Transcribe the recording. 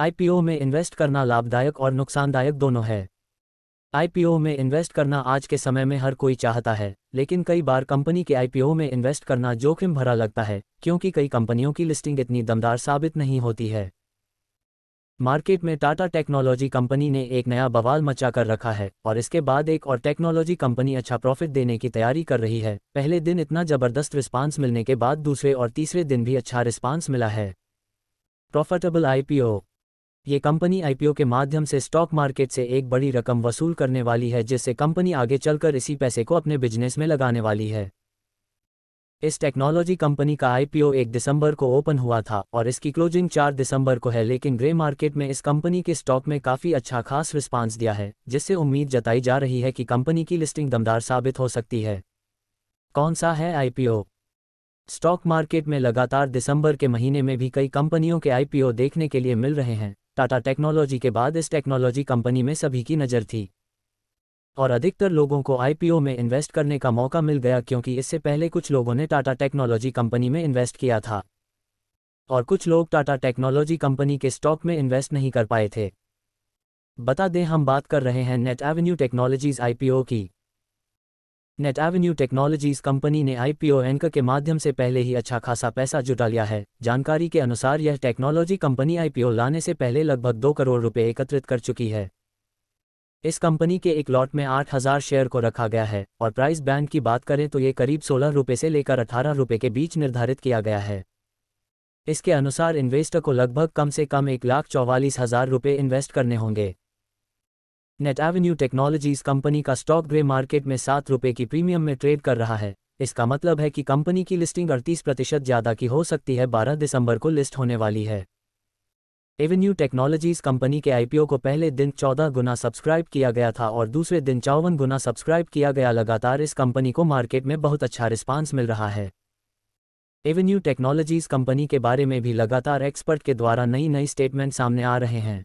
IPO में invest करना लाभदायक और नुकसानदायक दोनों है आईपीओ में इन्वेस्ट करना आज के समय में हर कोई चाहता है लेकिन कई बार कंपनी के आईपीओ में इन्वेस्ट करना जोखिम भरा लगता है क्योंकि कई कंपनियों की लिस्टिंग इतनी दमदार साबित नहीं होती है मार्केट में टाटा टेक्नोलॉजी कंपनी ने एक नया बवाल मचा कर रखा है और इसके बाद एक और टेक्नोलॉजी कंपनी अच्छा प्रॉफिट देने की तैयारी कर रही है पहले दिन इतना जबरदस्त रिस्पांस मिलने के बाद दूसरे और तीसरे दिन भी अच्छा रिस्पांस मिला है प्रॉफिटेबल आईपीओ ये कंपनी आईपीओ के माध्यम से स्टॉक मार्केट से एक बड़ी रकम वसूल करने वाली है जिससे कंपनी आगे चलकर इसी पैसे को अपने बिजनेस में लगाने वाली है इस टेक्नोलॉजी कंपनी का आईपीओ 1 दिसंबर को ओपन हुआ था और इसकी क्लोजिंग 4 दिसंबर को है लेकिन ग्रे मार्केट में इस कंपनी के स्टॉक में काफ़ी अच्छा खास रिस्पांस दिया है जिससे उम्मीद जताई जा रही है कि कंपनी की लिस्टिंग दमदार साबित हो सकती है कौन सा है आईपीओ स्टॉक मार्केट में लगातार दिसंबर के महीने में भी कई कंपनियों के आईपीओ देखने के लिए मिल रहे हैं टाटा टेक्नोलॉजी के बाद इस टेक्नोलॉजी कंपनी में सभी की नज़र थी और अधिकतर लोगों को आईपीओ में इन्वेस्ट करने का मौका मिल गया क्योंकि इससे पहले कुछ लोगों ने टाटा टेक्नोलॉजी कंपनी में इन्वेस्ट किया था और कुछ लोग टाटा टेक्नोलॉजी कंपनी के स्टॉक में इन्वेस्ट नहीं कर पाए थे बता दें हम बात कर रहे हैं नेट एवेन्यू टेक्नोलॉजीज आईपीओ की नेट एवेन्यू टेक्नोलॉजीज कंपनी ने आईपीओ एंक के माध्यम से पहले ही अच्छा खासा पैसा जुटा लिया है जानकारी के अनुसार यह टेक्नोलॉजी कंपनी आईपीओ लाने से पहले लगभग दो करोड़ रुपए एकत्रित कर चुकी है इस कंपनी के एक लॉट में आठ हजार शेयर को रखा गया है और प्राइस बैंड की बात करें तो ये करीब सोलह रुपये से लेकर अठारह रुपये के बीच निर्धारित किया गया है इसके अनुसार इन्वेस्टर को लगभग कम से कम एक लाख चौवालीस हजार रुपये इन्वेस्ट करने होंगे नेट एवेन्यू टेक्नोलॉजीज कंपनी का स्टॉक ग्रे मार्केट में सात रुपये की प्रीमियम में ट्रेड कर रहा है इसका मतलब है कि कंपनी की लिस्टिंग अड़तीस प्रतिशत ज़्यादा की हो सकती है 12 दिसंबर को लिस्ट होने वाली है एवेन्यू टेक्नोलॉजीज कंपनी के आईपीओ को पहले दिन 14 गुना सब्सक्राइब किया गया था और दूसरे दिन चौवन गुना सब्सक्राइब किया गया लगातार इस कंपनी को मार्केट में बहुत अच्छा रिस्पांस मिल रहा है एवेन्यू टेक्नोलॉजीज कंपनी के बारे में भी लगातार एक्सपर्ट के द्वारा नई नई स्टेटमेंट सामने आ रहे हैं